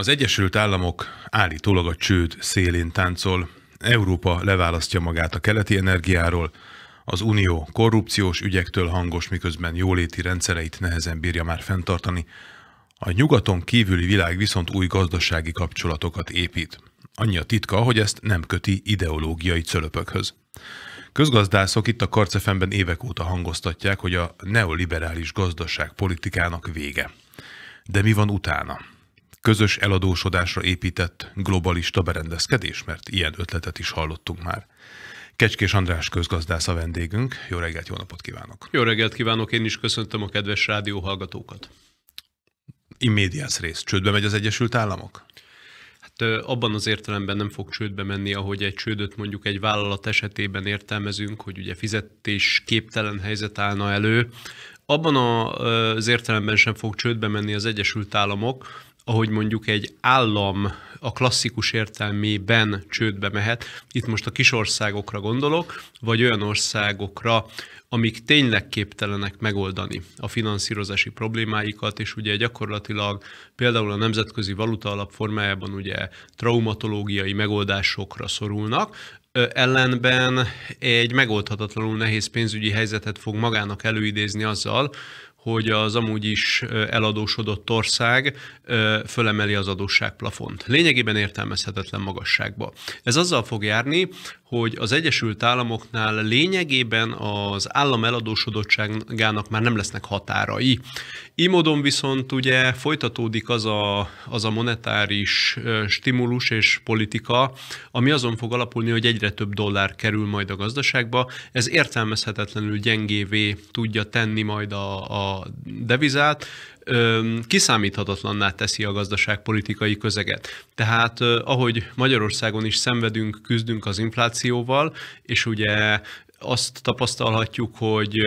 Az Egyesült Államok állítólag a csőd szélén táncol. Európa leválasztja magát a keleti energiáról, az Unió korrupciós ügyektől hangos, miközben jóléti rendszereit nehezen bírja már fenntartani. A nyugaton kívüli világ viszont új gazdasági kapcsolatokat épít. Annyi a titka, hogy ezt nem köti ideológiai cölöpökhöz. Közgazdászok itt a karcefemben évek óta hangoztatják, hogy a neoliberális gazdaságpolitikának vége. De mi van utána? közös eladósodásra épített globalista berendezkedés, mert ilyen ötletet is hallottunk már. Kecskés András közgazdász a vendégünk. Jó reggelt, jó napot kívánok! Jó reggelt kívánok, én is köszöntöm a kedves rádióhallgatókat. Immédiás rész. Csődbe megy az Egyesült Államok? Hát abban az értelemben nem fog csődbe menni, ahogy egy csődöt mondjuk egy vállalat esetében értelmezünk, hogy ugye fizetés képtelen helyzet állna elő. Abban az értelemben sem fog csődbe menni az Egyesült Államok, ahogy mondjuk egy állam a klasszikus értelmében csődbe mehet, itt most a kis országokra gondolok, vagy olyan országokra, amik tényleg képtelenek megoldani a finanszírozási problémáikat, és ugye gyakorlatilag például a Nemzetközi Valuta Alap formájában ugye traumatológiai megoldásokra szorulnak, ellenben egy megoldhatatlanul nehéz pénzügyi helyzetet fog magának előidézni azzal, hogy az amúgy is eladósodott ország fölemeli az adósságplafont. Lényegében értelmezhetetlen magasságba. Ez azzal fog járni, hogy az Egyesült Államoknál lényegében az állam eladósodottságának már nem lesznek határai. Így módon viszont ugye folytatódik az a, az a monetáris stimulus és politika, ami azon fog alapulni, hogy egyre több dollár kerül majd a gazdaságba. Ez értelmezhetetlenül gyengévé tudja tenni majd a, a devizát, kiszámíthatatlanná teszi a gazdaságpolitikai közeget. Tehát ahogy Magyarországon is szenvedünk, küzdünk az inflációval, és ugye azt tapasztalhatjuk, hogy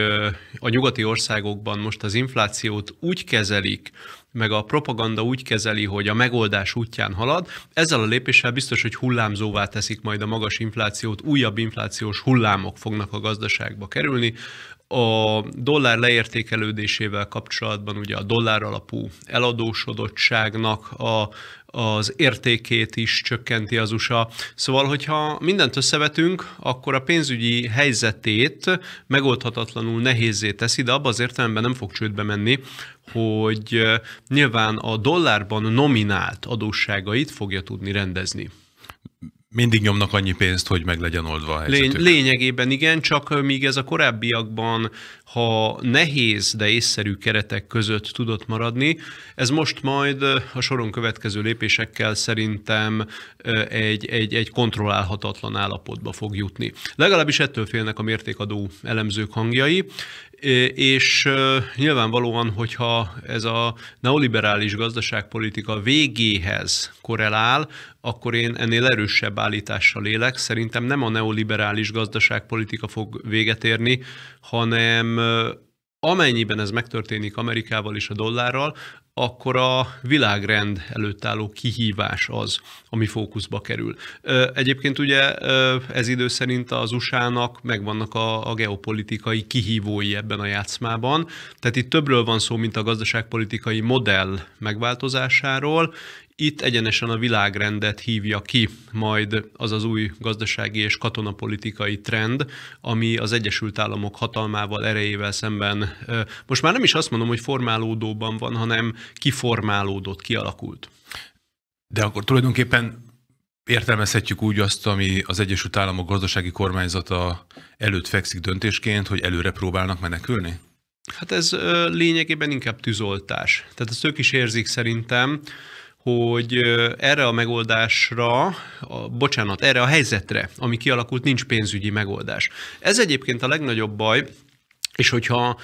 a nyugati országokban most az inflációt úgy kezelik, meg a propaganda úgy kezeli, hogy a megoldás útján halad, ezzel a lépéssel biztos, hogy hullámzóvá teszik majd a magas inflációt, újabb inflációs hullámok fognak a gazdaságba kerülni, a dollár leértékelődésével kapcsolatban ugye a dollár alapú eladósodottságnak a, az értékét is csökkenti az USA. Szóval, hogyha mindent összevetünk, akkor a pénzügyi helyzetét megoldhatatlanul nehézé teszi, de abban az értelemben nem fog csődbe menni, hogy eh, nyilván a dollárban nominált adósságait fogja tudni rendezni mindig nyomnak annyi pénzt, hogy meg legyen oldva a helyzetük. Lényegében igen, csak míg ez a korábbiakban, ha nehéz, de észszerű keretek között tudott maradni, ez most majd a soron következő lépésekkel szerintem egy, egy, egy kontrollálhatatlan állapotba fog jutni. Legalábbis ettől félnek a mértékadó elemzők hangjai, és nyilvánvalóan, hogyha ez a neoliberális gazdaságpolitika végéhez korrelál, akkor én ennél erősebb állítással élek. Szerintem nem a neoliberális gazdaságpolitika fog véget érni, hanem amennyiben ez megtörténik Amerikával és a dollárral, akkor a világrend előtt álló kihívás az, ami fókuszba kerül. Egyébként ugye ez idő szerint az USA-nak megvannak a, geopolitikai kihívói ebben a játszmában, tehát itt többről van szó, mint a gazdaságpolitikai modell megváltozásáról, itt egyenesen a világrendet hívja ki majd az az új gazdasági és katonapolitikai trend, ami az Egyesült Államok hatalmával, erejével szemben most már nem is azt mondom, hogy formálódóban van, hanem kiformálódott, kialakult. De akkor tulajdonképpen értelmezhetjük úgy azt, ami az Egyesült Államok gazdasági kormányzata előtt fekszik döntésként, hogy előre próbálnak menekülni? Hát ez lényegében inkább tűzoltás. Tehát ezt ők is érzik szerintem, hogy erre a megoldásra, a, bocsánat, erre a helyzetre, ami kialakult, nincs pénzügyi megoldás. Ez egyébként a legnagyobb baj, és hogyha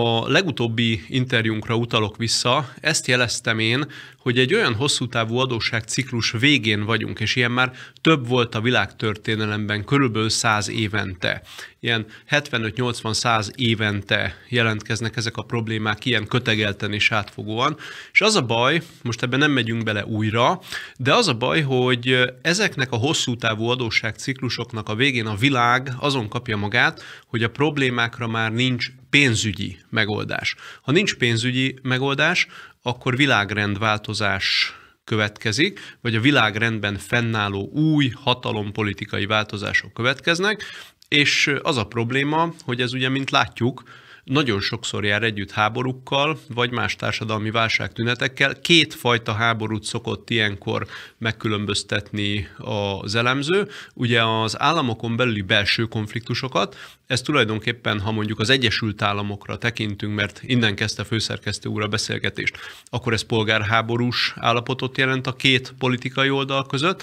a legutóbbi interjúnkra utalok vissza, ezt jeleztem én, hogy egy olyan hosszú távú adósságciklus végén vagyunk, és ilyen már több volt a világtörténelemben, körülbelül 100 évente. Ilyen 75-80-100 évente jelentkeznek ezek a problémák, ilyen kötegelten és átfogóan. És az a baj, most ebben nem megyünk bele újra, de az a baj, hogy ezeknek a hosszú távú adósságciklusoknak a végén a világ azon kapja magát, hogy a problémákra már nincs pénzügyi megoldás. Ha nincs pénzügyi megoldás, akkor világrendváltozás következik, vagy a világrendben fennálló új hatalompolitikai változások következnek, és az a probléma, hogy ez ugye, mint látjuk, nagyon sokszor jár együtt háborúkkal, vagy más társadalmi válságtünetekkel. Kétfajta háborút szokott ilyenkor megkülönböztetni az elemző. Ugye az államokon belüli belső konfliktusokat, ez tulajdonképpen, ha mondjuk az Egyesült Államokra tekintünk, mert innen kezdte főszerkesztő úr a beszélgetést, akkor ez polgárháborús állapotot jelent a két politikai oldal között,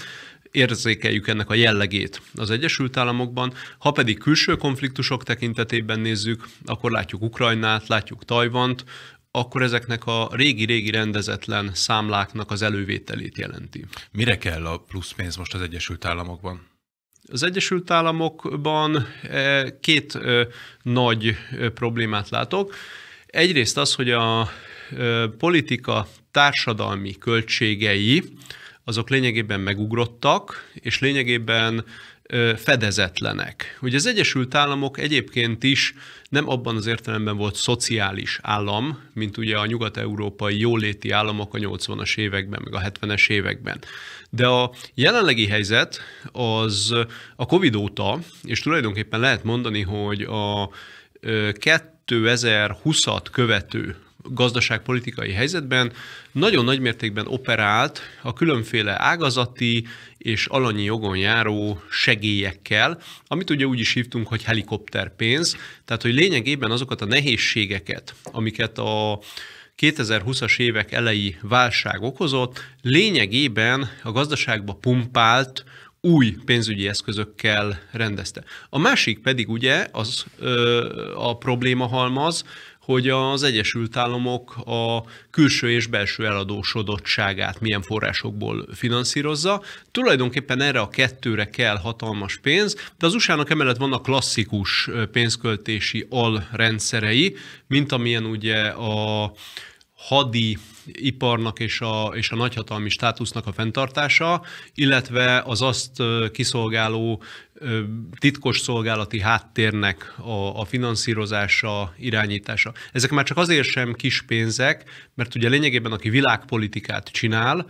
érzékeljük ennek a jellegét az Egyesült Államokban. Ha pedig külső konfliktusok tekintetében nézzük, akkor látjuk Ukrajnát, látjuk Tajvant, akkor ezeknek a régi-régi rendezetlen számláknak az elővételét jelenti. Mire kell a plusz pénz most az Egyesült Államokban? Az Egyesült Államokban eh, két eh, nagy eh, problémát látok. Egyrészt az, hogy a politika társadalmi költségei, azok lényegében megugrottak, és lényegében fedezetlenek. Ugye az Egyesült Államok egyébként is nem abban az értelemben volt szociális állam, mint ugye a nyugat-európai jóléti államok a 80-as években, meg a 70-es években. De a jelenlegi helyzet az a COVID óta, és tulajdonképpen lehet mondani, hogy a 2020-at követő gazdaságpolitikai helyzetben nagyon nagy mértékben operált a különféle ágazati és alanyi jogon járó segélyekkel, amit ugye úgy is hívtunk, hogy helikopterpénz, tehát hogy lényegében azokat a nehézségeket, amiket a 2020-as évek elejé válság okozott, lényegében a gazdaságba pumpált új pénzügyi eszközökkel rendezte. A másik pedig ugye az ö, a problémahalmaz, hogy az Egyesült Államok a külső és belső eladósodottságát milyen forrásokból finanszírozza. Tulajdonképpen erre a kettőre kell hatalmas pénz, de az USA-nak emellett vannak klasszikus pénzköltési alrendszerei, mint amilyen ugye a hadi iparnak és a, és a nagyhatalmi státusznak a fenntartása, illetve az azt kiszolgáló titkos szolgálati háttérnek a, a finanszírozása, irányítása. Ezek már csak azért sem kis pénzek, mert ugye lényegében aki világpolitikát csinál,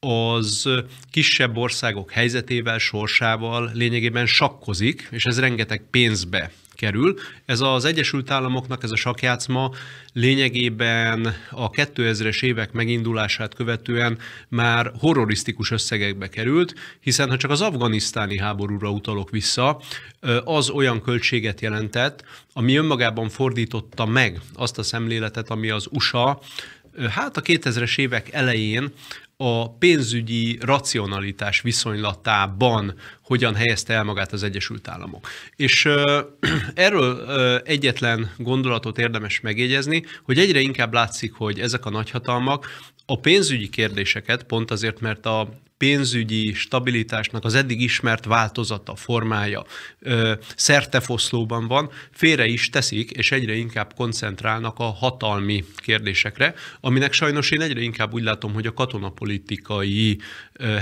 az kisebb országok helyzetével, sorsával lényegében sakkozik, és ez rengeteg pénzbe kerül. Ez az Egyesült Államoknak ez a sakjátszma lényegében a 2000-es évek megindulását követően már horrorisztikus összegekbe került, hiszen ha csak az afganisztáni háborúra utalok vissza, az olyan költséget jelentett, ami önmagában fordította meg azt a szemléletet, ami az USA hát a 2000-es évek elején a pénzügyi racionalitás viszonylatában hogyan helyezte el magát az Egyesült Államok. És ö, erről ö, egyetlen gondolatot érdemes megjegyezni, hogy egyre inkább látszik, hogy ezek a nagyhatalmak a pénzügyi kérdéseket, pont azért, mert a pénzügyi stabilitásnak az eddig ismert változata, formája szertefoszlóban van, félre is teszik, és egyre inkább koncentrálnak a hatalmi kérdésekre, aminek sajnos én egyre inkább úgy látom, hogy a katonapolitikai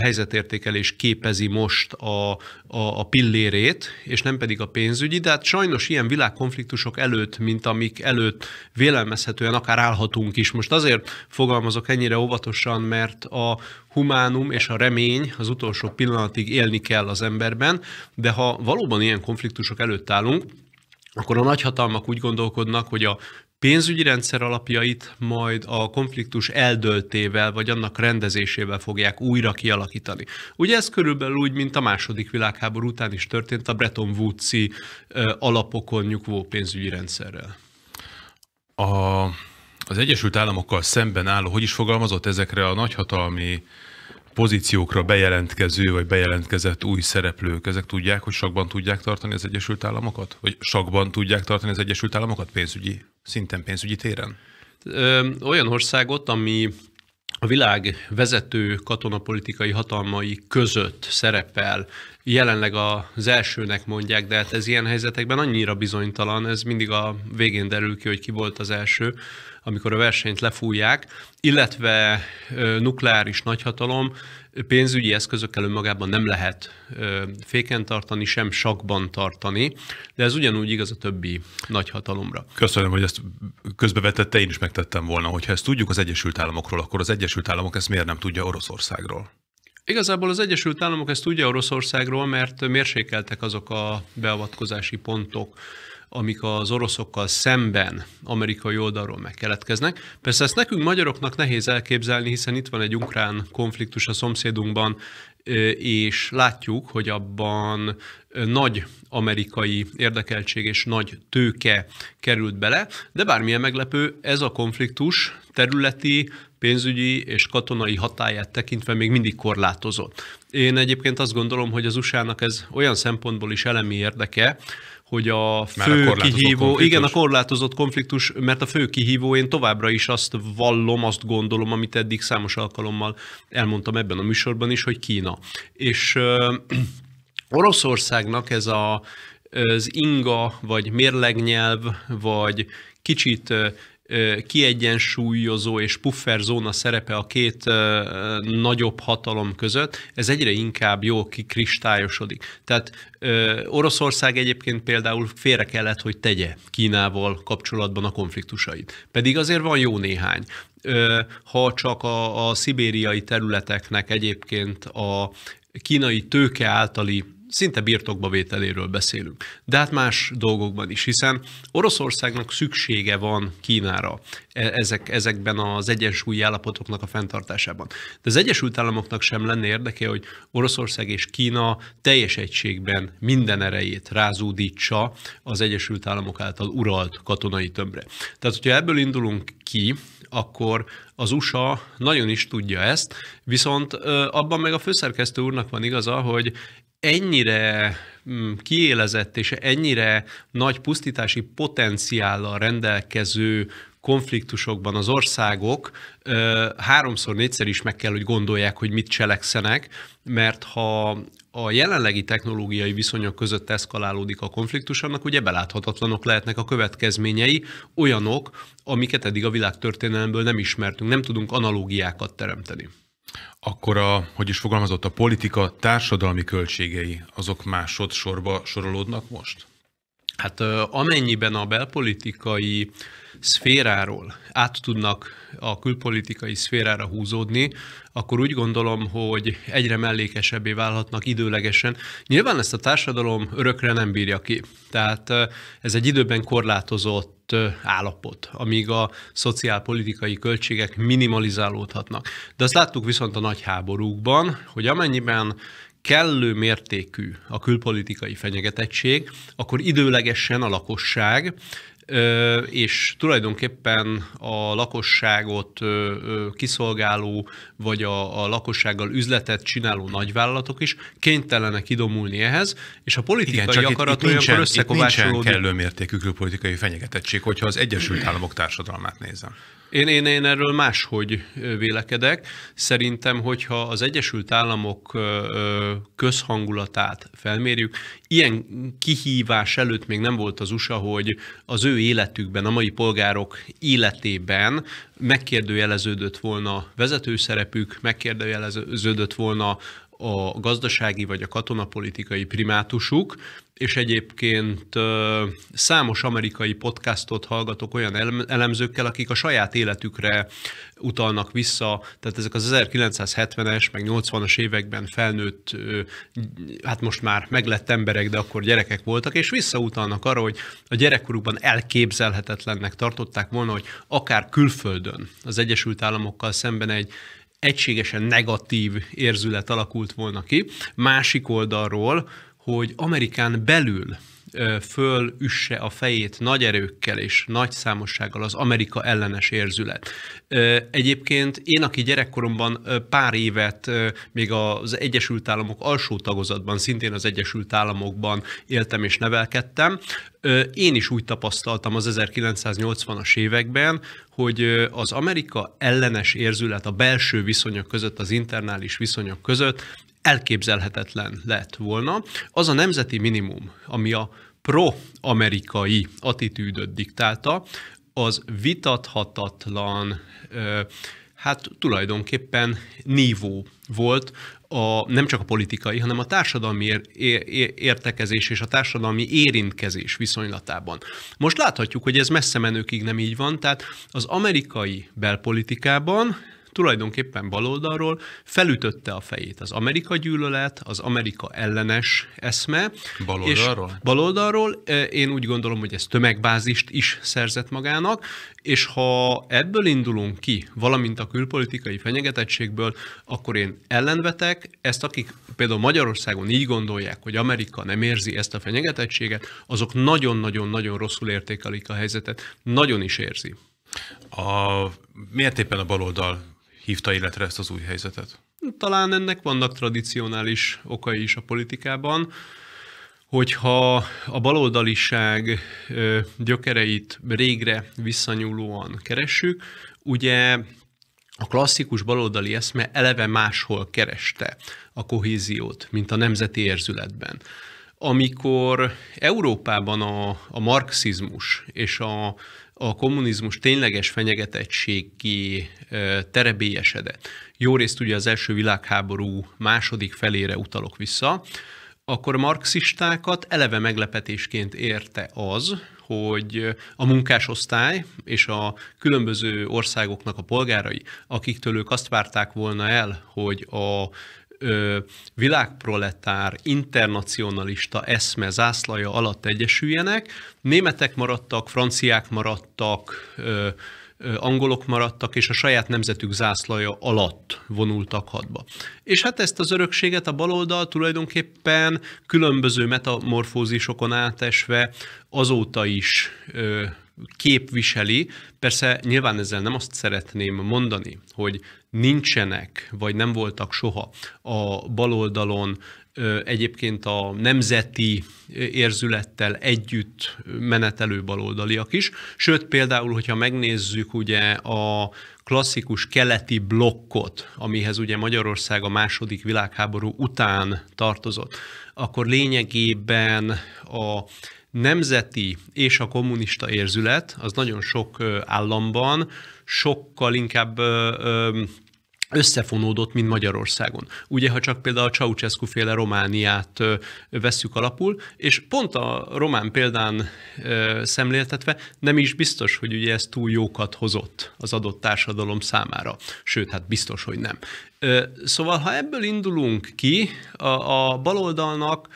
helyzetértékelés képezi most a, a, a pillérét, és nem pedig a pénzügyi, de hát sajnos ilyen világkonfliktusok előtt, mint amik előtt vélelmezhetően akár állhatunk is. Most azért fogalmazok ennyire óvatosan, mert a humánum és a remény az utolsó pillanatig élni kell az emberben, de ha valóban ilyen konfliktusok előtt állunk, akkor a nagyhatalmak úgy gondolkodnak, hogy a pénzügyi rendszer alapjait majd a konfliktus eldöltével vagy annak rendezésével fogják újra kialakítani. Ugye ez körülbelül úgy, mint a második világháború után is történt a Bretton Woods-i alapokon nyugvó pénzügyi rendszerrel. A, az Egyesült Államokkal szemben álló, hogy is fogalmazott ezekre a nagyhatalmi pozíciókra bejelentkező vagy bejelentkezett új szereplők, ezek tudják, hogy sakban tudják tartani az Egyesült Államokat? Vagy sakban tudják tartani az Egyesült Államokat pénzügyi, szinten pénzügyi téren? Ö, olyan országot, ami a világ vezető katonapolitikai hatalmai között szerepel. Jelenleg az elsőnek mondják, de hát ez ilyen helyzetekben annyira bizonytalan, ez mindig a végén derül ki, hogy ki volt az első amikor a versenyt lefújják, illetve nukleáris nagyhatalom pénzügyi eszközökkel önmagában nem lehet féken tartani, sem sakban tartani, de ez ugyanúgy igaz a többi nagyhatalomra. Köszönöm, hogy ezt közbevetette, én is megtettem volna. Hogyha ezt tudjuk az Egyesült Államokról, akkor az Egyesült Államok ezt miért nem tudja Oroszországról? Igazából az Egyesült Államok ezt tudja Oroszországról, mert mérsékeltek azok a beavatkozási pontok, amik az oroszokkal szemben amerikai oldalról megkeletkeznek. Persze ezt nekünk magyaroknak nehéz elképzelni, hiszen itt van egy ukrán konfliktus a szomszédunkban, és látjuk, hogy abban nagy amerikai érdekeltség és nagy tőke került bele, de bármilyen meglepő, ez a konfliktus területi, pénzügyi és katonai hatáját tekintve még mindig korlátozott. Én egyébként azt gondolom, hogy az USA-nak ez olyan szempontból is elemi érdeke, hogy a fő a kihívó, konfliktus. igen, a korlátozott konfliktus, mert a fő kihívó, én továbbra is azt vallom, azt gondolom, amit eddig számos alkalommal elmondtam ebben a műsorban is, hogy Kína. És ö, Oroszországnak ez a, az inga, vagy mérlegnyelv, vagy kicsit kiegyensúlyozó és puffer zóna szerepe a két nagyobb hatalom között, ez egyre inkább jól kikristályosodik. Tehát Oroszország egyébként például félre kellett, hogy tegye Kínával kapcsolatban a konfliktusait. Pedig azért van jó néhány ha csak a, a szibériai területeknek egyébként a kínai tőke általi szinte birtokba vételéről beszélünk. De hát más dolgokban is, hiszen Oroszországnak szüksége van Kínára e-, ezek, ezekben az egyensúlyi állapotoknak a fenntartásában. De az Egyesült Államoknak sem lenne érdeke, hogy Oroszország és Kína teljes egységben minden erejét rázúdítsa az Egyesült Államok által uralt katonai tömbre. Tehát, hogyha ebből indulunk ki, akkor az USA nagyon is tudja ezt, viszont abban meg a főszerkesztő úrnak van igaza, hogy ennyire mm, kiélezett és ennyire nagy pusztítási potenciállal rendelkező konfliktusokban az országok háromszor, négyszer is meg kell, hogy gondolják, hogy mit cselekszenek, mert ha a jelenlegi technológiai viszonyok között eszkalálódik a konfliktus, annak ugye beláthatatlanok lehetnek a következményei, olyanok, amiket eddig a világtörténelemből nem ismertünk, nem tudunk analógiákat teremteni akkor a, hogy is fogalmazott, a politika társadalmi költségei azok másodszorba sorolódnak most? Hát amennyiben a belpolitikai szféráról át tudnak a külpolitikai szférára húzódni, akkor úgy gondolom, hogy egyre mellékesebbé válhatnak időlegesen. Nyilván ezt a társadalom örökre nem bírja ki. Tehát eh, ez egy időben korlátozott eh, állapot, amíg a szociálpolitikai költségek minimalizálódhatnak. De azt láttuk viszont a nagy háborúkban, hogy amennyiben kellő mértékű a külpolitikai fenyegetettség, akkor időlegesen a lakosság és tulajdonképpen a lakosságot kiszolgáló, vagy a, a lakossággal üzletet csináló nagyvállalatok is kénytelenek idomulni ehhez, és a politikai Igen, akarat összekovácsolódik. itt olyankor összekovácsolódik. kellő mértékű politikai fenyegetettség, hogyha az Egyesült Államok társadalmát nézem. Én, én, én erről máshogy vélekedek. Szerintem, hogyha az Egyesült Államok közhangulatát felmérjük, ilyen kihívás előtt még nem volt az USA, hogy az ő életükben, a mai polgárok életében megkérdőjeleződött volna vezetőszerepük, megkérdőjeleződött volna a gazdasági vagy a katonapolitikai primátusuk, és egyébként számos amerikai podcastot hallgatok olyan elemzőkkel, akik a saját életükre utalnak vissza, tehát ezek az 1970-es, meg 80-as években felnőtt, hát most már meglett emberek, de akkor gyerekek voltak, és visszautalnak arra, hogy a gyerekkorukban elképzelhetetlennek tartották volna, hogy akár külföldön az Egyesült Államokkal szemben egy egységesen negatív érzület alakult volna ki. Másik oldalról, hogy Amerikán belül fölüsse a fejét nagy erőkkel és nagy számossággal az Amerika ellenes érzület. Egyébként én, aki gyerekkoromban pár évet még az Egyesült Államok alsó tagozatban, szintén az Egyesült Államokban éltem és nevelkedtem, én is úgy tapasztaltam az 1980-as években, hogy az Amerika ellenes érzület a belső viszonyok között, az internális viszonyok között elképzelhetetlen lett volna. Az a nemzeti minimum, ami a pro-amerikai attitűdöt diktálta, az vitathatatlan, hát tulajdonképpen nívó volt a, nem csak a politikai, hanem a társadalmi ér, ér, értekezés és a társadalmi érintkezés viszonylatában. Most láthatjuk, hogy ez messze menőkig nem így van, tehát az amerikai belpolitikában tulajdonképpen baloldalról felütötte a fejét az Amerika gyűlölet, az Amerika ellenes eszme. Baloldalról? És baloldalról. E, én úgy gondolom, hogy ez tömegbázist is szerzett magának, és ha ebből indulunk ki, valamint a külpolitikai fenyegetettségből, akkor én ellenvetek ezt, akik például Magyarországon így gondolják, hogy Amerika nem érzi ezt a fenyegetettséget, azok nagyon-nagyon-nagyon rosszul értékelik a helyzetet, nagyon is érzi. A, miért éppen a baloldal hívta életre ezt az új helyzetet? Talán ennek vannak tradicionális okai is a politikában hogyha a baloldaliság gyökereit régre visszanyúlóan keressük, ugye a klasszikus baloldali eszme eleve máshol kereste a kohéziót, mint a nemzeti érzületben. Amikor Európában a, a marxizmus és a a kommunizmus tényleges fenyegetettségi terebélyesedett. Jó részt ugye az első világháború második felére utalok vissza, akkor a marxistákat eleve meglepetésként érte az, hogy a munkásosztály és a különböző országoknak a polgárai, akiktől ők azt várták volna el, hogy a ö, világproletár, internacionalista eszme zászlaja alatt egyesüljenek. Németek maradtak, franciák maradtak, ö, angolok maradtak, és a saját nemzetük zászlaja alatt vonultak hadba. És hát ezt az örökséget a baloldal tulajdonképpen különböző metamorfózisokon átesve azóta is ö, képviseli. Persze nyilván ezzel nem azt szeretném mondani, hogy nincsenek, vagy nem voltak soha a baloldalon egyébként a nemzeti érzülettel együtt menetelő baloldaliak is. Sőt, például, hogyha megnézzük ugye a klasszikus keleti blokkot, amihez ugye Magyarország a második világháború után tartozott, akkor lényegében a nemzeti és a kommunista érzület az nagyon sok államban sokkal inkább összefonódott, mint Magyarországon. Ugye, ha csak például a Ceausescu féle Romániát vesszük alapul, és pont a román példán szemléltetve nem is biztos, hogy ugye ez túl jókat hozott az adott társadalom számára. Sőt, hát biztos, hogy nem. szóval, ha ebből indulunk ki, a, a baloldalnak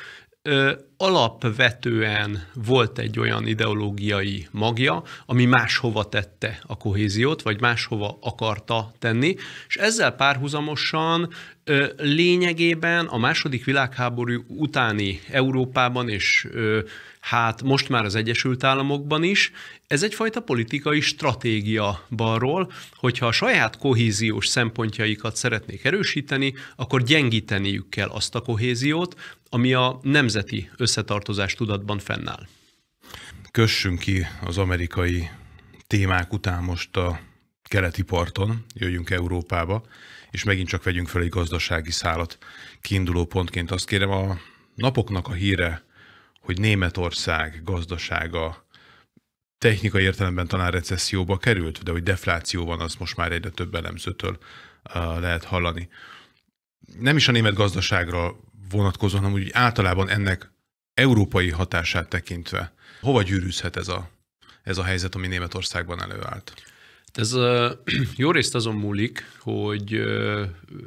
ö, alapvetően volt egy olyan ideológiai magja, ami máshova tette a kohéziót, vagy máshova akarta tenni, és ezzel párhuzamosan ö, lényegében a második világháború utáni Európában és ö, hát most már az Egyesült Államokban is, ez egyfajta politikai stratégia balról, hogyha a saját kohéziós szempontjaikat szeretnék erősíteni, akkor gyengíteniük kell azt a kohéziót, ami a nemzeti összetartozás tudatban fennáll. Kössünk ki az amerikai témák után most a keleti parton, jöjjünk Európába, és megint csak vegyünk fel egy gazdasági szálat kiinduló pontként. Azt kérem, a napoknak a híre hogy Németország gazdasága technikai értelemben talán recesszióba került, de hogy defláció van, az most már egyre több elemzőtől uh, lehet hallani. Nem is a német gazdaságra vonatkozó, hanem úgy általában ennek európai hatását tekintve. Hova gyűrűzhet ez a, ez a helyzet, ami Németországban előállt? Ez jó részt azon múlik, hogy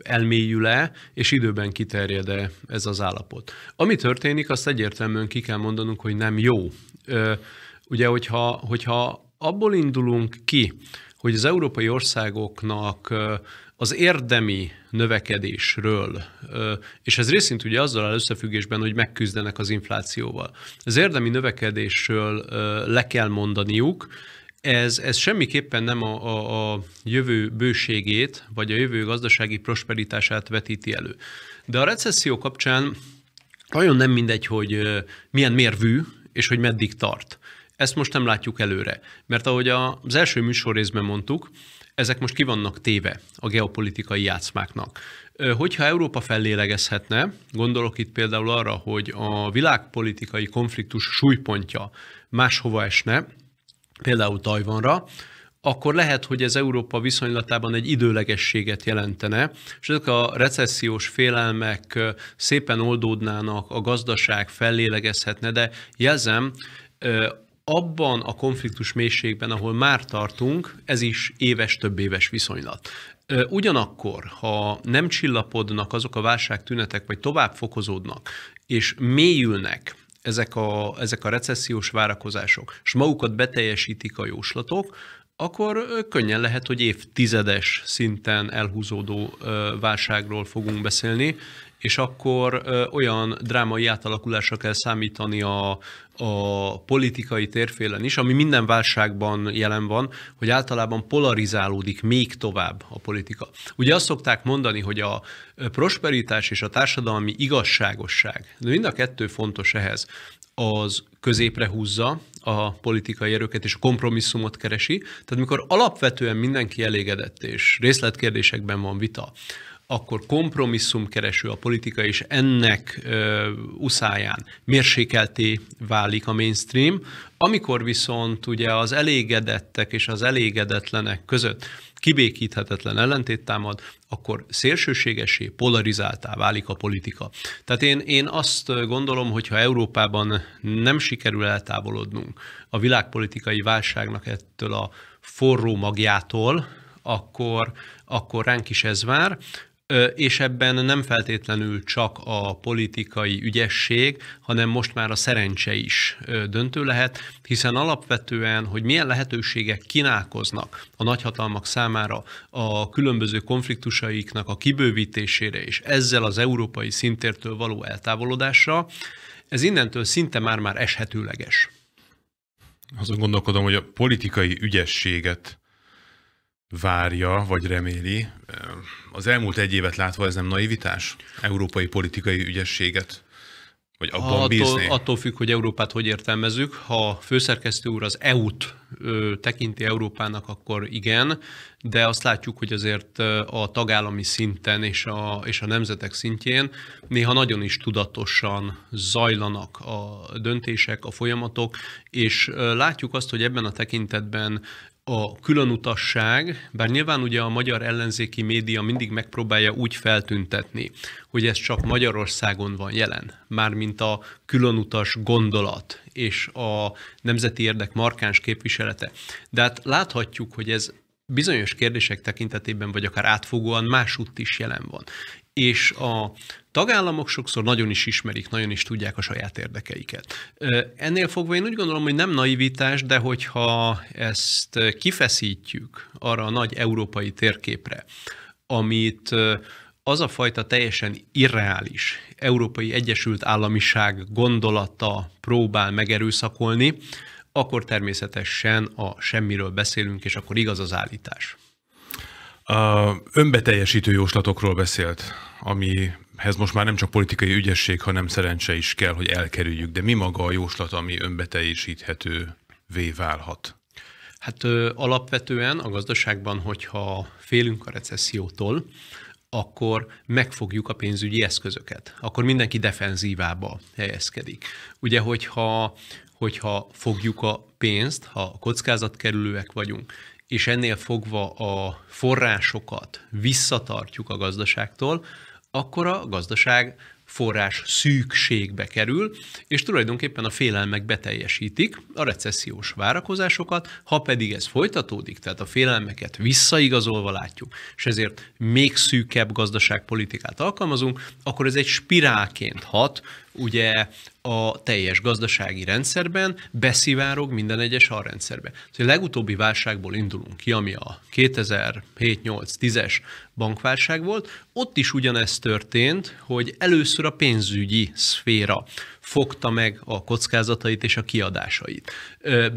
elmélyül-e és időben kiterjed-e ez az állapot. Ami történik, azt egyértelműen ki kell mondanunk, hogy nem jó. Ugye, hogyha, hogyha abból indulunk ki, hogy az európai országoknak az érdemi növekedésről, és ez részint ugye azzal áll összefüggésben, hogy megküzdenek az inflációval. Az érdemi növekedésről le kell mondaniuk, ez, ez semmiképpen nem a, a, a jövő bőségét, vagy a jövő gazdasági prosperitását vetíti elő. De a recesszió kapcsán nagyon nem mindegy, hogy milyen mérvű, és hogy meddig tart. Ezt most nem látjuk előre. Mert ahogy az első műsor részben mondtuk, ezek most ki vannak téve a geopolitikai játszmáknak. Hogyha Európa fellélegezhetne, gondolok itt például arra, hogy a világpolitikai konfliktus súlypontja máshova esne, például Tajvanra, akkor lehet, hogy ez Európa viszonylatában egy időlegességet jelentene, és ezek a recessziós félelmek szépen oldódnának, a gazdaság fellélegezhetne, de jelzem, abban a konfliktus mélységben, ahol már tartunk, ez is éves, több éves viszonylat. Ugyanakkor, ha nem csillapodnak azok a válságtünetek, vagy tovább fokozódnak, és mélyülnek, ezek a, ezek a recessziós várakozások, és magukat beteljesítik a jóslatok, akkor könnyen lehet, hogy évtizedes szinten elhúzódó válságról fogunk beszélni, és akkor olyan drámai átalakulásra kell számítani a, a politikai térfélen is, ami minden válságban jelen van, hogy általában polarizálódik még tovább a politika. Ugye azt szokták mondani, hogy a prosperitás és a társadalmi igazságosság, de mind a kettő fontos ehhez, az középre húzza a politikai erőket, és a kompromisszumot keresi. Tehát mikor alapvetően mindenki elégedett, és részletkérdésekben van vita, akkor kompromisszumkereső a politika, és ennek ö, uszáján mérsékelté válik a mainstream. Amikor viszont ugye az elégedettek és az elégedetlenek között kibékíthetetlen ellentét támad, akkor szélsőségesé, polarizáltá válik a politika. Tehát én, én azt gondolom, hogy ha Európában nem sikerül eltávolodnunk a világpolitikai válságnak ettől a forró magjától, akkor, akkor ránk is ez vár és ebben nem feltétlenül csak a politikai ügyesség, hanem most már a szerencse is döntő lehet, hiszen alapvetően, hogy milyen lehetőségek kínálkoznak a nagyhatalmak számára a különböző konfliktusaiknak a kibővítésére és ezzel az európai szintértől való eltávolodásra, ez innentől szinte már-már eshetőleges. Azon gondolkodom, hogy a politikai ügyességet várja, vagy reméli. Eh, az elmúlt egy évet látva ez nem naivitás? Európai politikai ügyességet? Vagy abban ha attól, attól függ, hogy Európát hogy értelmezzük. Ha a főszerkesztő úr az EU-t ö, tekinti Európának, akkor igen, de azt látjuk, hogy azért a tagállami szinten és a, és a nemzetek szintjén néha nagyon is tudatosan zajlanak a döntések, a folyamatok, és látjuk azt, hogy ebben a tekintetben a különutasság, bár nyilván ugye a magyar ellenzéki média mindig megpróbálja úgy feltüntetni, hogy ez csak Magyarországon van jelen, mármint a különutas gondolat és a nemzeti érdek markáns képviselete. De hát láthatjuk, hogy ez bizonyos kérdések tekintetében, vagy akár átfogóan másútt is jelen van és a tagállamok sokszor nagyon is ismerik, nagyon is tudják a saját érdekeiket. Ennél fogva én úgy gondolom, hogy nem naivitás, de hogyha ezt kifeszítjük arra a nagy európai térképre, amit az a fajta teljesen irreális európai egyesült államiság gondolata próbál megerőszakolni, akkor természetesen a semmiről beszélünk, és akkor igaz az állítás. A önbeteljesítő jóslatokról beszélt, amihez most már nem csak politikai ügyesség, hanem szerencse is kell, hogy elkerüljük. De mi maga a jóslat, ami önbeteljesíthetővé válhat? Hát ö, alapvetően a gazdaságban, hogyha félünk a recessziótól, akkor megfogjuk a pénzügyi eszközöket. Akkor mindenki defenzívába helyezkedik. Ugye, hogyha, hogyha fogjuk a pénzt, ha kockázatkerülőek vagyunk, és ennél fogva a forrásokat visszatartjuk a gazdaságtól, akkor a gazdaság forrás szükségbe kerül, és tulajdonképpen a félelmek beteljesítik a recessziós várakozásokat, ha pedig ez folytatódik, tehát a félelmeket visszaigazolva látjuk, és ezért még szűkebb gazdaságpolitikát alkalmazunk, akkor ez egy spirálként hat ugye a teljes gazdasági rendszerben beszivárog minden egyes alrendszerbe. Szóval a legutóbbi válságból indulunk ki, ami a 2007-8-10-es bankválság volt, ott is ugyanezt történt, hogy először a pénzügyi szféra fogta meg a kockázatait és a kiadásait.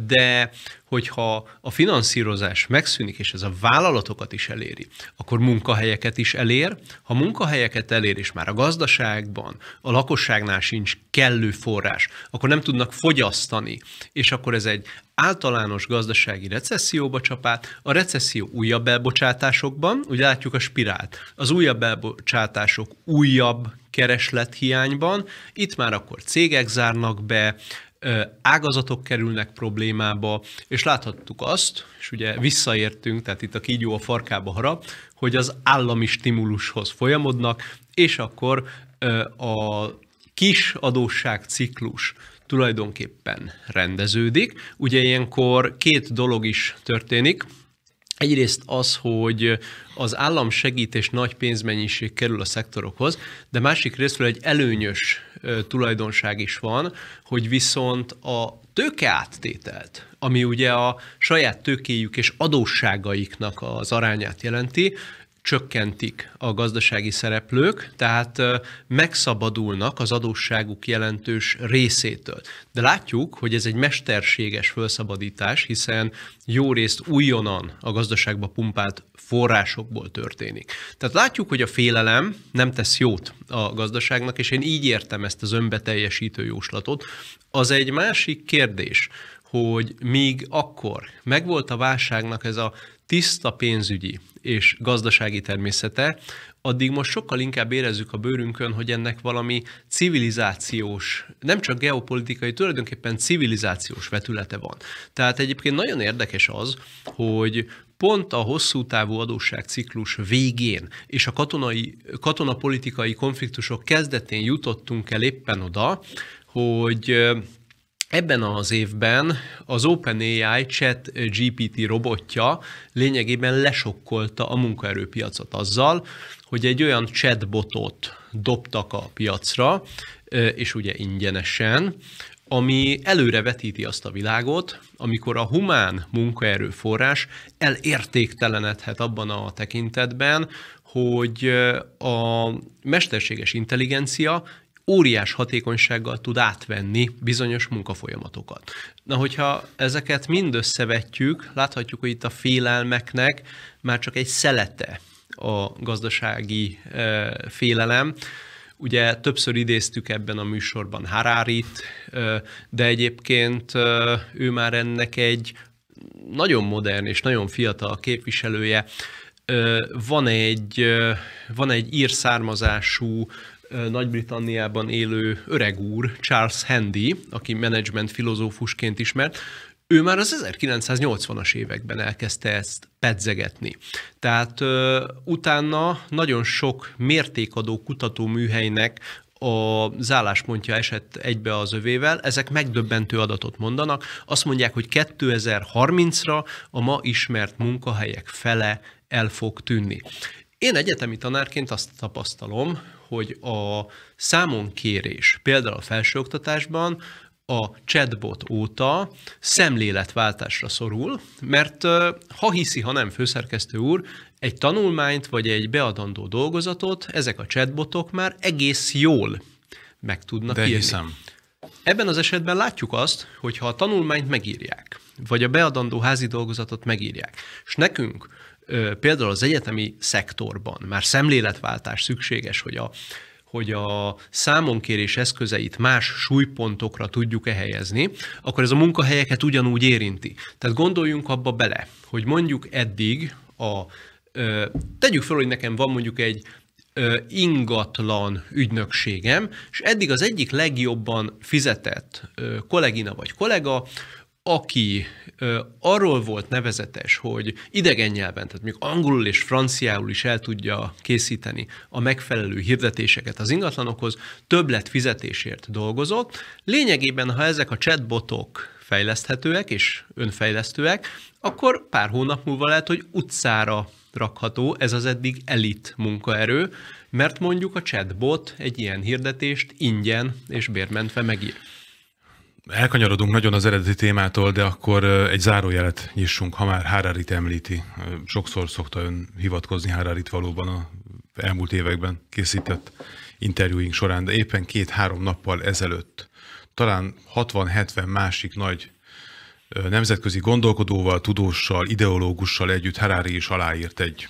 De hogyha a finanszírozás megszűnik, és ez a vállalatokat is eléri, akkor munkahelyeket is elér. Ha munkahelyeket elér, és már a gazdaságban, a lakosságnál sincs kellő forrás, akkor nem tudnak fogyasztani, és akkor ez egy általános gazdasági recesszióba csapát, a recesszió újabb elbocsátásokban, ugye látjuk a spirált, az újabb elbocsátások újabb kereslethiányban, itt már akkor cégek zárnak be, ágazatok kerülnek problémába, és láthattuk azt, és ugye visszaértünk, tehát itt a kígyó a farkába harap, hogy az állami stimulushoz folyamodnak, és akkor a kis adósság ciklus tulajdonképpen rendeződik. Ugye ilyenkor két dolog is történik. Egyrészt az, hogy az állam segítés nagy pénzmennyiség kerül a szektorokhoz, de másik részről egy előnyös tulajdonság is van, hogy viszont a tőkeáttételt, ami ugye a saját tőkéjük és adósságaiknak az arányát jelenti, csökkentik a gazdasági szereplők, tehát megszabadulnak az adósságuk jelentős részétől. De látjuk, hogy ez egy mesterséges felszabadítás, hiszen jó részt újonnan a gazdaságba pumpált forrásokból történik. Tehát látjuk, hogy a félelem nem tesz jót a gazdaságnak, és én így értem ezt az önbeteljesítő jóslatot. Az egy másik kérdés, hogy míg akkor megvolt a válságnak ez a tiszta pénzügyi és gazdasági természete, addig most sokkal inkább érezzük a bőrünkön, hogy ennek valami civilizációs, nem csak geopolitikai, tulajdonképpen civilizációs vetülete van. Tehát egyébként nagyon érdekes az, hogy pont a hosszú távú adósságciklus végén és a katonai, katonapolitikai konfliktusok kezdetén jutottunk el éppen oda, hogy Ebben az évben az OpenAI chat GPT robotja lényegében lesokkolta a munkaerőpiacot azzal, hogy egy olyan chatbotot dobtak a piacra, és ugye ingyenesen, ami előrevetíti azt a világot, amikor a humán munkaerőforrás elértéktelenedhet abban a tekintetben, hogy a mesterséges intelligencia óriás hatékonysággal tud átvenni bizonyos munkafolyamatokat. Na, hogyha ezeket mind összevetjük, láthatjuk, hogy itt a félelmeknek már csak egy szelete a gazdasági e, félelem. Ugye többször idéztük ebben a műsorban Harárit, e, de egyébként e, ő már ennek egy nagyon modern és nagyon fiatal képviselője. E, van egy, e, van egy ír származású nagy-Britanniában élő öreg úr, Charles Handy, aki menedzsment filozófusként ismert, ő már az 1980-as években elkezdte ezt pedzegetni. Tehát ö, utána nagyon sok mértékadó kutatóműhelynek a zálláspontja esett egybe az övével, ezek megdöbbentő adatot mondanak. Azt mondják, hogy 2030-ra a ma ismert munkahelyek fele el fog tűnni. Én egyetemi tanárként azt tapasztalom, hogy a számonkérés például a felsőoktatásban a chatbot óta szemléletváltásra szorul, mert ha hiszi, ha nem, főszerkesztő úr, egy tanulmányt vagy egy beadandó dolgozatot ezek a chatbotok már egész jól meg tudnak De írni. Hiszem. Ebben az esetben látjuk azt, hogy ha a tanulmányt megírják, vagy a beadandó házi dolgozatot megírják, és nekünk például az egyetemi szektorban már szemléletváltás szükséges, hogy a, hogy a számonkérés eszközeit más súlypontokra tudjuk-e helyezni, akkor ez a munkahelyeket ugyanúgy érinti. Tehát gondoljunk abba bele, hogy mondjuk eddig a Tegyük fel, hogy nekem van mondjuk egy ingatlan ügynökségem, és eddig az egyik legjobban fizetett kollégina vagy kollega aki ö, arról volt nevezetes, hogy idegen nyelven, tehát még angolul és franciául is el tudja készíteni a megfelelő hirdetéseket az ingatlanokhoz, többlet fizetésért dolgozott. Lényegében, ha ezek a chatbotok fejleszthetőek és önfejlesztőek, akkor pár hónap múlva lehet, hogy utcára rakható ez az eddig elit munkaerő, mert mondjuk a chatbot egy ilyen hirdetést ingyen és bérmentve megír. Elkanyarodunk nagyon az eredeti témától, de akkor egy zárójelet nyissunk, ha már harari említi. Sokszor szokta ön hivatkozni harari valóban a elmúlt években készített interjúink során, de éppen két-három nappal ezelőtt talán 60-70 másik nagy nemzetközi gondolkodóval, tudóssal, ideológussal együtt Harari is aláírt egy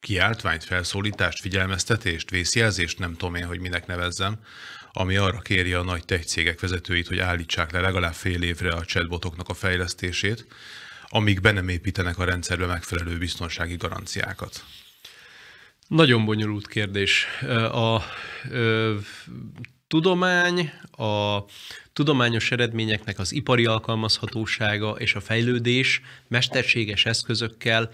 kiáltványt, felszólítást, figyelmeztetést, vészjelzést, nem tudom én, hogy minek nevezzem, ami arra kéri a nagy tech cégek vezetőit, hogy állítsák le legalább fél évre a chatbotoknak a fejlesztését, amíg be nem építenek a rendszerbe megfelelő biztonsági garanciákat. Nagyon bonyolult kérdés. A, a tudomány, a tudományos eredményeknek az ipari alkalmazhatósága és a fejlődés mesterséges eszközökkel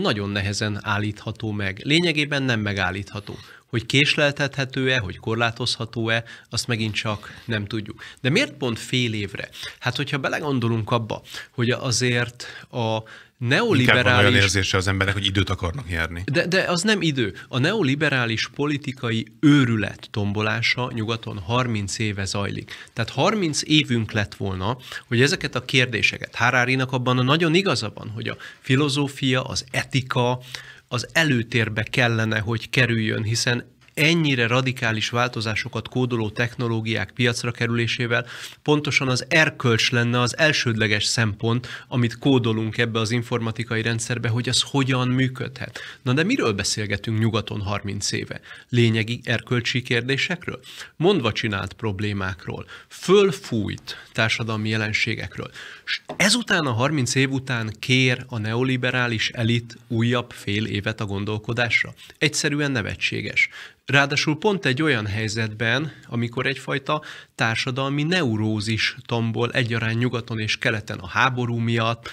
nagyon nehezen állítható meg. Lényegében nem megállítható. Hogy késleltethető-e, hogy korlátozható-e, azt megint csak nem tudjuk. De miért pont fél évre? Hát, hogyha belegondolunk abba, hogy azért a neoliberális... Inkább van olyan érzése az embernek, hogy időt akarnak nyerni. De, de az nem idő. A neoliberális politikai őrület tombolása nyugaton 30 éve zajlik. Tehát 30 évünk lett volna, hogy ezeket a kérdéseket, Hárárinak abban a nagyon igaza van, hogy a filozófia, az etika, az előtérbe kellene, hogy kerüljön, hiszen ennyire radikális változásokat kódoló technológiák piacra kerülésével pontosan az erkölcs lenne az elsődleges szempont, amit kódolunk ebbe az informatikai rendszerbe, hogy az hogyan működhet. Na de miről beszélgetünk nyugaton 30 éve? Lényegi erkölcsi kérdésekről? Mondva csinált problémákról, fölfújt társadalmi jelenségekről. S ezután a 30 év után kér a neoliberális elit újabb fél évet a gondolkodásra? Egyszerűen nevetséges. Ráadásul pont egy olyan helyzetben, amikor egyfajta társadalmi neurózis tombol egyaránt nyugaton és keleten a háború miatt,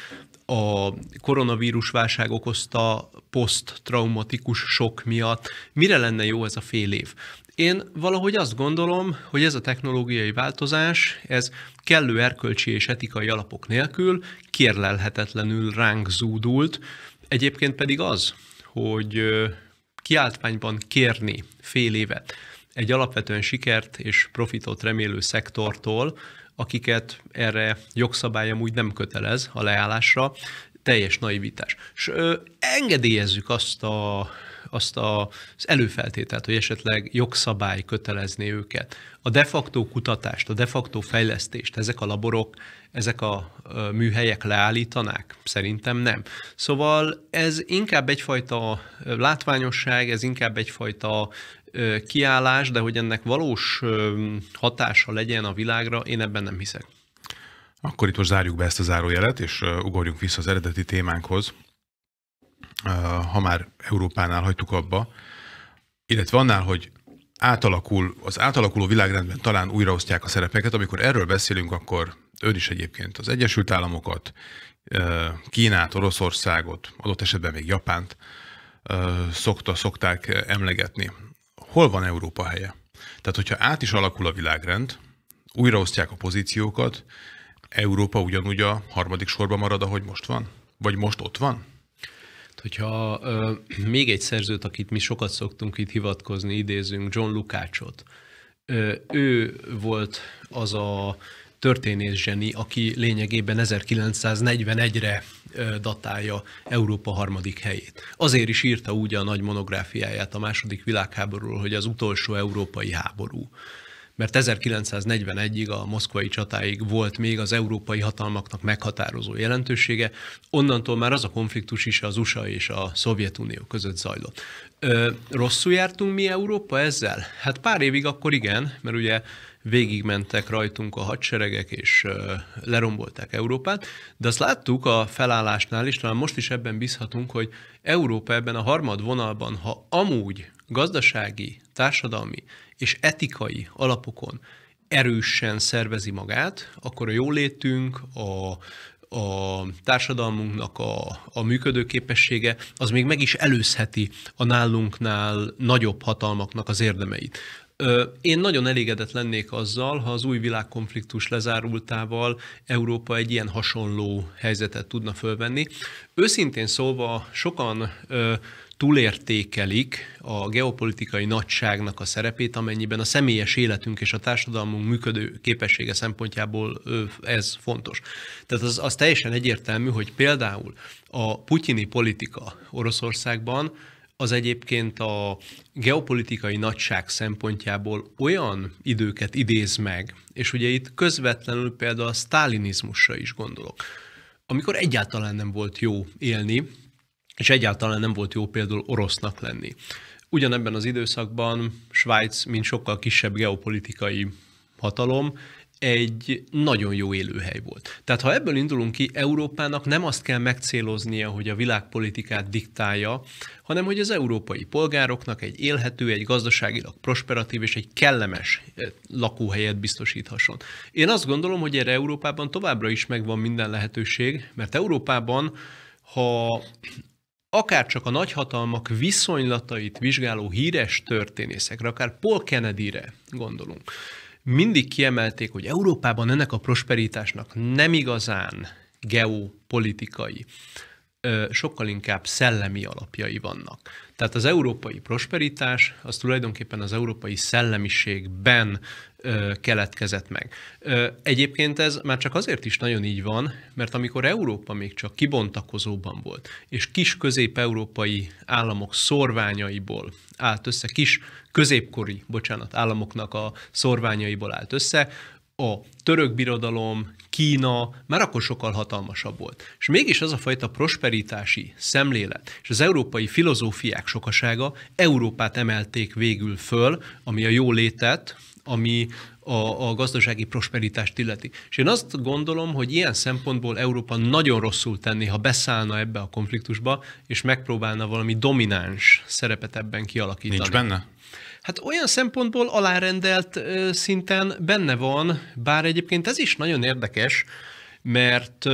a koronavírus válság okozta poszttraumatikus sok miatt. Mire lenne jó ez a fél év? Én valahogy azt gondolom, hogy ez a technológiai változás, ez kellő erkölcsi és etikai alapok nélkül kérlelhetetlenül ránk zúdult. Egyébként pedig az, hogy kiáltványban kérni fél évet egy alapvetően sikert és profitot remélő szektortól, akiket erre jogszabályom úgy nem kötelez a leállásra, teljes naivitás. És ö, engedélyezzük azt a azt a, az előfeltételt, hogy esetleg jogszabály kötelezné őket. A de facto kutatást, a de facto fejlesztést ezek a laborok ezek a műhelyek leállítanák? Szerintem nem. Szóval ez inkább egyfajta látványosság, ez inkább egyfajta kiállás, de hogy ennek valós hatása legyen a világra, én ebben nem hiszek. Akkor itt most zárjuk be ezt a zárójelet, és ugorjunk vissza az eredeti témánkhoz. Ha már Európánál hagytuk abba, illetve annál, hogy átalakul, az átalakuló világrendben talán újraosztják a szerepeket, amikor erről beszélünk, akkor ő is egyébként az Egyesült Államokat, Kínát, Oroszországot, adott esetben még Japánt szokta, szokták emlegetni. Hol van Európa helye? Tehát, hogyha át is alakul a világrend, újraosztják a pozíciókat, Európa ugyanúgy a harmadik sorban marad, ahogy most van? Vagy most ott van? Hát, hogyha ö, még egy szerzőt, akit mi sokat szoktunk itt hivatkozni, idézünk, John Lukácsot. Ö, ő volt az a zseni, aki lényegében 1941-re datálja Európa harmadik helyét. Azért is írta úgy a nagy monográfiáját a második világháborúról, hogy az utolsó európai háború mert 1941-ig a moszkvai csatáig volt még az európai hatalmaknak meghatározó jelentősége, onnantól már az a konfliktus is az USA és a Szovjetunió között zajlott. Ö, rosszul jártunk mi Európa ezzel? Hát pár évig akkor igen, mert ugye végigmentek rajtunk a hadseregek, és lerombolták Európát, de azt láttuk a felállásnál is, talán most is ebben bízhatunk, hogy Európa ebben a harmad vonalban, ha amúgy gazdasági, társadalmi és etikai alapokon erősen szervezi magát, akkor a jólétünk, a a társadalmunknak a, a működőképessége, az még meg is előzheti a nálunknál nagyobb hatalmaknak az érdemeit. Én nagyon elégedett lennék azzal, ha az új világkonfliktus lezárultával Európa egy ilyen hasonló helyzetet tudna fölvenni. Őszintén szólva sokan túlértékelik a geopolitikai nagyságnak a szerepét, amennyiben a személyes életünk és a társadalmunk működő képessége szempontjából ez fontos. Tehát az, az teljesen egyértelmű, hogy például a putyini politika Oroszországban az egyébként a geopolitikai nagyság szempontjából olyan időket idéz meg, és ugye itt közvetlenül például a sztálinizmusra is gondolok, amikor egyáltalán nem volt jó élni, és egyáltalán nem volt jó például orosznak lenni. Ugyanebben az időszakban Svájc, mint sokkal kisebb geopolitikai hatalom, egy nagyon jó élőhely volt. Tehát ha ebből indulunk ki, Európának nem azt kell megcéloznia, hogy a világpolitikát diktálja, hanem hogy az európai polgároknak egy élhető, egy gazdaságilag prosperatív és egy kellemes eh, lakóhelyet biztosíthasson. Én azt gondolom, hogy erre Európában továbbra is megvan minden lehetőség, mert Európában, ha akár csak a nagyhatalmak viszonylatait vizsgáló híres történészekre, akár Paul Kennedyre gondolunk, mindig kiemelték, hogy Európában ennek a prosperitásnak nem igazán geopolitikai, sokkal inkább szellemi alapjai vannak. Tehát az európai prosperitás az tulajdonképpen az európai szellemiségben keletkezett meg. Egyébként ez már csak azért is nagyon így van, mert amikor Európa még csak kibontakozóban volt, és kis közép-európai államok szorványaiból állt össze, kis középkori, bocsánat, államoknak a szorványaiból állt össze, a török birodalom, Kína már akkor sokkal hatalmasabb volt. És mégis az a fajta prosperitási szemlélet és az európai filozófiák sokasága Európát emelték végül föl, ami a jó létet, ami a, a gazdasági prosperitást illeti. És én azt gondolom, hogy ilyen szempontból Európa nagyon rosszul tenni, ha beszállna ebbe a konfliktusba, és megpróbálna valami domináns szerepet ebben kialakítani. Nincs benne? Hát olyan szempontból alárendelt szinten benne van, bár egyébként ez is nagyon érdekes, mert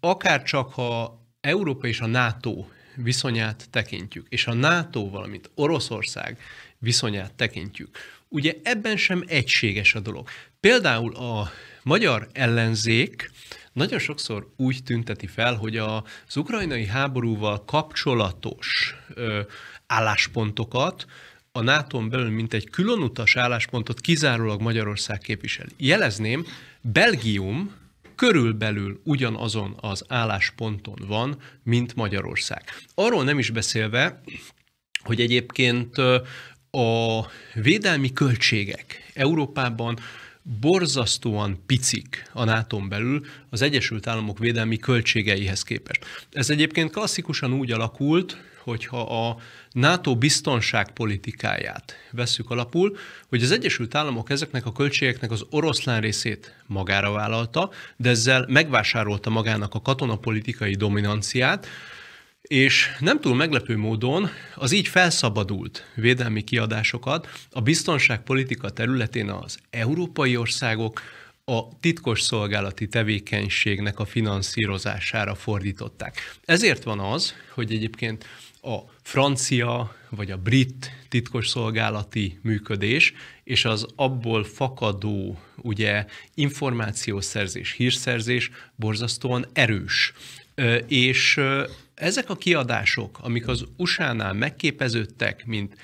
akárcsak ha Európa és a NATO viszonyát tekintjük, és a NATO, valamint Oroszország viszonyát tekintjük, Ugye ebben sem egységes a dolog. Például a magyar ellenzék nagyon sokszor úgy tünteti fel, hogy az ukrajnai háborúval kapcsolatos ö, álláspontokat a NATO-n belül, mint egy különutas álláspontot kizárólag Magyarország képviseli. Jelezném, Belgium körülbelül ugyanazon az állásponton van, mint Magyarország. Arról nem is beszélve, hogy egyébként a védelmi költségek Európában borzasztóan picik a nato belül az Egyesült Államok védelmi költségeihez képest. Ez egyébként klasszikusan úgy alakult, hogyha a NATO biztonságpolitikáját vesszük alapul, hogy az Egyesült Államok ezeknek a költségeknek az oroszlán részét magára vállalta, de ezzel megvásárolta magának a katonapolitikai dominanciát, és nem túl meglepő módon az így felszabadult védelmi kiadásokat a biztonságpolitika területén az európai országok a titkos szolgálati tevékenységnek a finanszírozására fordították. Ezért van az, hogy egyébként a francia vagy a brit titkos szolgálati működés és az abból fakadó ugye információszerzés, hírszerzés borzasztóan erős. És ezek a kiadások, amik az USA-nál megképeződtek, mint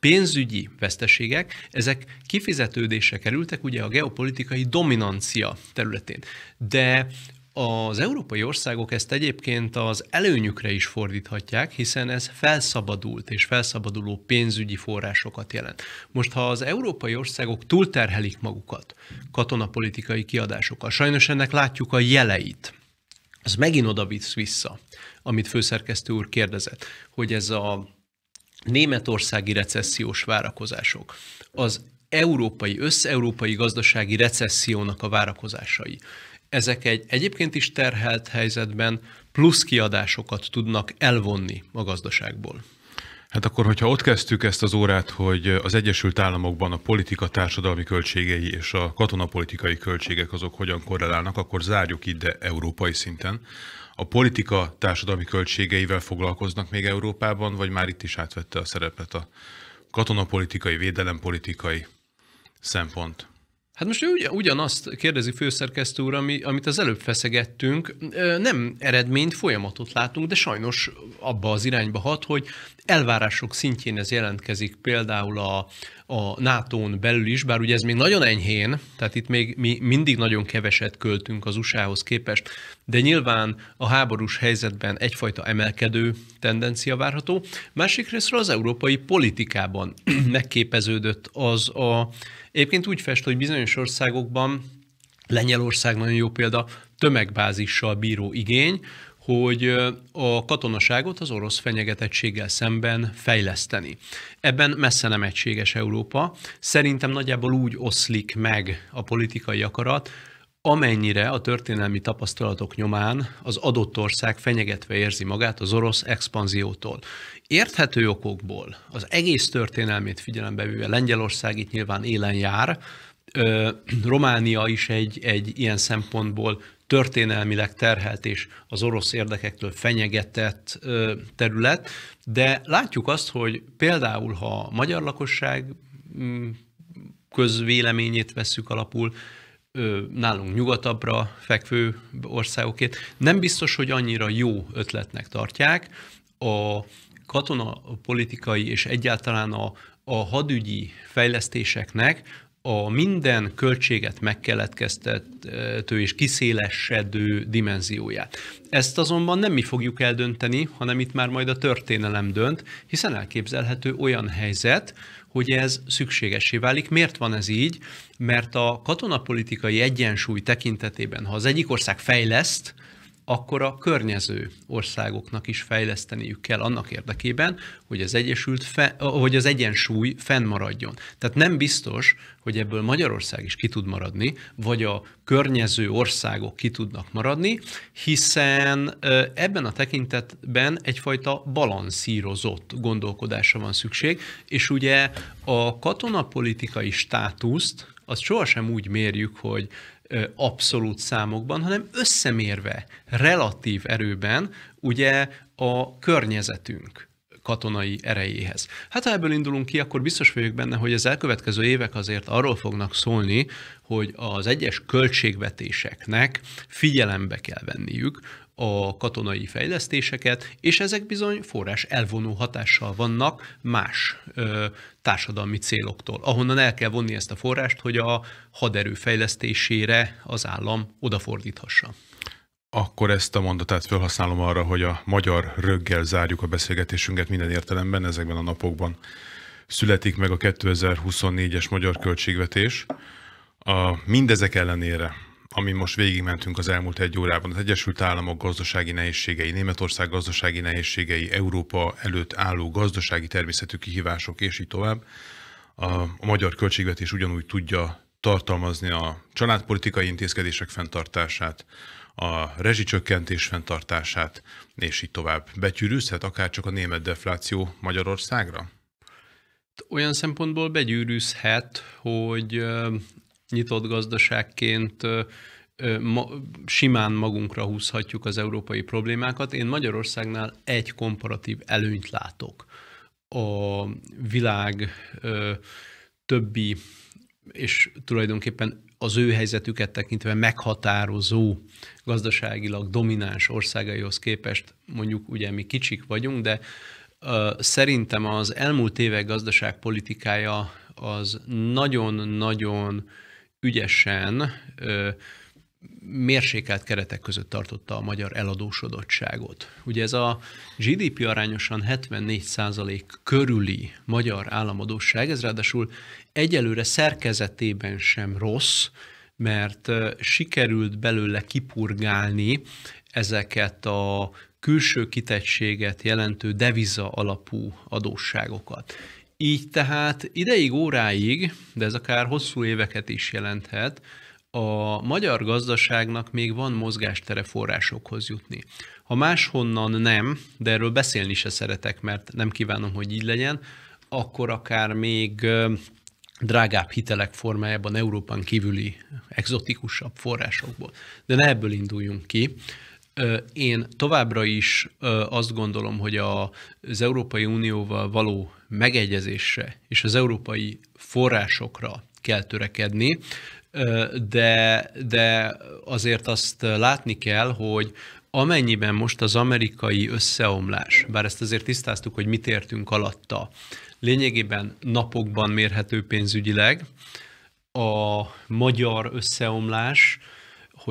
pénzügyi veszteségek, ezek kifizetődésre kerültek ugye a geopolitikai dominancia területén. De az európai országok ezt egyébként az előnyükre is fordíthatják, hiszen ez felszabadult és felszabaduló pénzügyi forrásokat jelent. Most, ha az európai országok túlterhelik magukat katonapolitikai kiadásokkal, sajnos ennek látjuk a jeleit, az megint oda visz vissza amit főszerkesztő úr kérdezett, hogy ez a németországi recessziós várakozások, az európai, összeurópai gazdasági recessziónak a várakozásai. Ezek egy egyébként is terhelt helyzetben plusz kiadásokat tudnak elvonni a gazdaságból. Hát akkor, hogyha ott kezdtük ezt az órát, hogy az Egyesült Államokban a politika társadalmi költségei és a katonapolitikai költségek azok hogyan korrelálnak, akkor zárjuk ide európai szinten a politika társadalmi költségeivel foglalkoznak még Európában, vagy már itt is átvette a szerepet a katonapolitikai, védelempolitikai szempont? Hát most ő ugyanazt kérdezi főszerkesztő úr, ami, amit az előbb feszegettünk. Nem eredményt, folyamatot látunk, de sajnos abba az irányba hat, hogy elvárások szintjén ez jelentkezik például a, a NATO-n belül is, bár ugye ez még nagyon enyhén, tehát itt még mi mindig nagyon keveset költünk az USA-hoz képest, de nyilván a háborús helyzetben egyfajta emelkedő tendencia várható. Másik részről az európai politikában megképeződött az a, egyébként úgy fest, hogy bizonyos országokban Lengyelország nagyon jó példa, tömegbázissal bíró igény, hogy a katonaságot az orosz fenyegetettséggel szemben fejleszteni. Ebben messze nem egységes Európa. Szerintem nagyjából úgy oszlik meg a politikai akarat, amennyire a történelmi tapasztalatok nyomán az adott ország fenyegetve érzi magát az orosz expanziótól. Érthető okokból, az egész történelmét figyelembe véve Lengyelország itt nyilván élen jár, Románia is egy, egy ilyen szempontból történelmileg terhelt és az orosz érdekektől fenyegetett terület, de látjuk azt, hogy például, ha a magyar lakosság mm, közvéleményét vesszük alapul, nálunk nyugatabbra fekvő országokét, nem biztos, hogy annyira jó ötletnek tartják. A katonapolitikai és egyáltalán a, a hadügyi fejlesztéseknek a minden költséget megkeletkeztető és kiszélesedő dimenzióját. Ezt azonban nem mi fogjuk eldönteni, hanem itt már majd a történelem dönt, hiszen elképzelhető olyan helyzet, hogy ez szükségessé válik. Miért van ez így? Mert a katonapolitikai egyensúly tekintetében, ha az egyik ország fejleszt, akkor a környező országoknak is fejleszteniük kell annak érdekében, hogy az, egyesült fe, hogy az egyensúly fennmaradjon. Tehát nem biztos, hogy ebből Magyarország is ki tud maradni, vagy a környező országok ki tudnak maradni, hiszen ebben a tekintetben egyfajta balanszírozott gondolkodásra van szükség, és ugye a katonapolitikai státuszt azt sohasem úgy mérjük, hogy abszolút számokban, hanem összemérve, relatív erőben ugye a környezetünk katonai erejéhez. Hát ha ebből indulunk ki, akkor biztos vagyok benne, hogy az elkövetkező évek azért arról fognak szólni, hogy az egyes költségvetéseknek figyelembe kell venniük, a katonai fejlesztéseket, és ezek bizony forrás elvonó hatással vannak más ö, társadalmi céloktól, ahonnan el kell vonni ezt a forrást, hogy a haderő fejlesztésére az állam odafordíthassa. Akkor ezt a mondatát felhasználom arra, hogy a magyar röggel zárjuk a beszélgetésünket minden értelemben, ezekben a napokban születik meg a 2024-es magyar költségvetés. A, mindezek ellenére ami most végigmentünk az elmúlt egy órában, az Egyesült Államok gazdasági nehézségei, Németország gazdasági nehézségei, Európa előtt álló gazdasági természetű kihívások, és így tovább, a, a magyar költségvetés ugyanúgy tudja tartalmazni a családpolitikai intézkedések fenntartását, a rezsicsökkentés fenntartását, és így tovább. Betyűrűzhet akár csak a német defláció Magyarországra? Olyan szempontból begyűrűzhet, hogy nyitott gazdaságként simán magunkra húzhatjuk az európai problémákat. Én Magyarországnál egy komparatív előnyt látok a világ többi, és tulajdonképpen az ő helyzetüket tekintve meghatározó gazdaságilag domináns országaihoz képest, mondjuk ugye mi kicsik vagyunk, de szerintem az elmúlt évek gazdaságpolitikája az nagyon-nagyon ügyesen mérsékelt keretek között tartotta a magyar eladósodottságot. Ugye ez a GDP arányosan 74% körüli magyar államadóság, ez ráadásul egyelőre szerkezetében sem rossz, mert sikerült belőle kipurgálni ezeket a külső kitettséget jelentő deviza alapú adósságokat. Így tehát ideig, óráig, de ez akár hosszú éveket is jelenthet, a magyar gazdaságnak még van mozgástere forrásokhoz jutni. Ha máshonnan nem, de erről beszélni se szeretek, mert nem kívánom, hogy így legyen, akkor akár még drágább hitelek formájában Európán kívüli exotikusabb forrásokból. De ne ebből induljunk ki, én továbbra is azt gondolom, hogy a, az Európai Unióval való megegyezésre és az európai forrásokra kell törekedni, de, de azért azt látni kell, hogy amennyiben most az amerikai összeomlás, bár ezt azért tisztáztuk, hogy mit értünk alatta, lényegében napokban mérhető pénzügyileg, a magyar összeomlás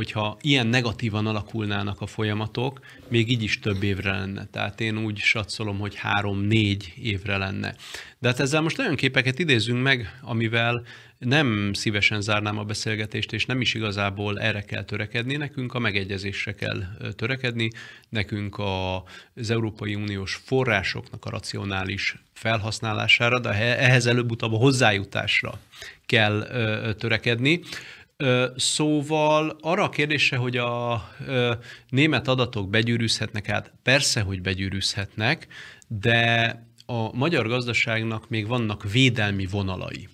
hogyha ilyen negatívan alakulnának a folyamatok, még így is több évre lenne. Tehát én úgy satszolom, hogy három-négy évre lenne. De hát ezzel most olyan képeket idézünk meg, amivel nem szívesen zárnám a beszélgetést, és nem is igazából erre kell törekedni, nekünk a megegyezésre kell törekedni, nekünk a, az Európai Uniós forrásoknak a racionális felhasználására, de ehhez előbb-utóbb a hozzájutásra kell törekedni. Szóval arra a kérdése, hogy a német adatok begyűrűzhetnek át, persze, hogy begyűrűzhetnek, de a magyar gazdaságnak még vannak védelmi vonalai.